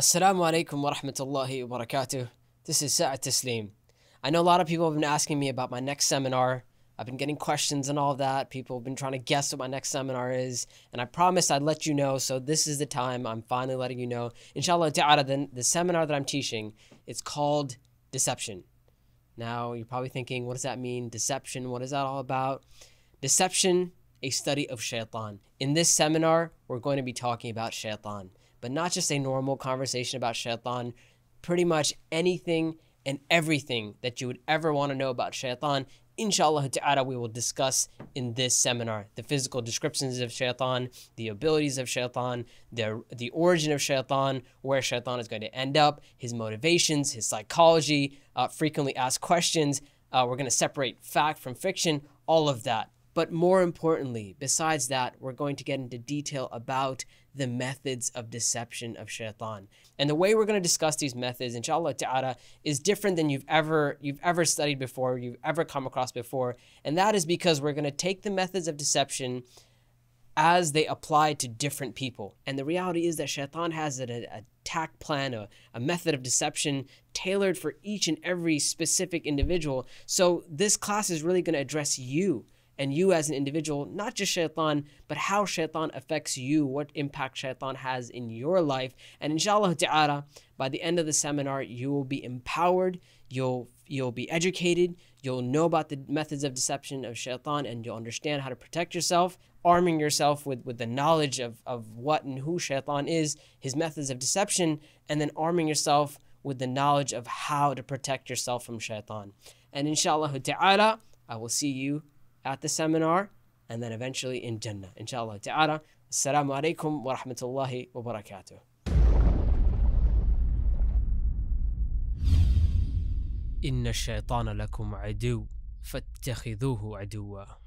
Assalamu alaikum wa rahmatullahi wa barakatuh. This is Saat Taslim. I know a lot of people have been asking me about my next seminar. I've been getting questions and all of that. People have been trying to guess what my next seminar is, and I promised I'd let you know, so this is the time I'm finally letting you know. Inshallah ta'ala, the, the seminar that I'm teaching, it's called Deception. Now, you're probably thinking, what does that mean? Deception, what is that all about? Deception, a study of shaitan. In this seminar, we're going to be talking about shaitan but not just a normal conversation about shaitan, pretty much anything and everything that you would ever want to know about shaitan. Inshallah ta'ala, we will discuss in this seminar the physical descriptions of shaitan, the abilities of shaitan, the, the origin of shaitan, where shaitan is going to end up, his motivations, his psychology, uh, frequently asked questions. Uh, we're going to separate fact from fiction, all of that. But more importantly, besides that, we're going to get into detail about the methods of deception of shaitan. And the way we're going to discuss these methods, inshallah ta'ala, is different than you've ever you've ever studied before, you've ever come across before. And that is because we're going to take the methods of deception as they apply to different people. And the reality is that shaitan has an attack plan, a, a method of deception tailored for each and every specific individual. So this class is really going to address you and you as an individual, not just shaitan, but how shaitan affects you, what impact shaitan has in your life. And inshallah ta'ala, by the end of the seminar, you will be empowered, you'll you'll be educated, you'll know about the methods of deception of shaitan, and you'll understand how to protect yourself, arming yourself with, with the knowledge of, of what and who shaitan is, his methods of deception, and then arming yourself with the knowledge of how to protect yourself from shaitan. And inshallah ta'ala, I will see you at the seminar and then eventually in Jannah. Inshallah ta'ala. Assalamu alaikum wa rahmatullahi wa barakatuh. إن الشيطان لكم عدو فاتخذوه عدوا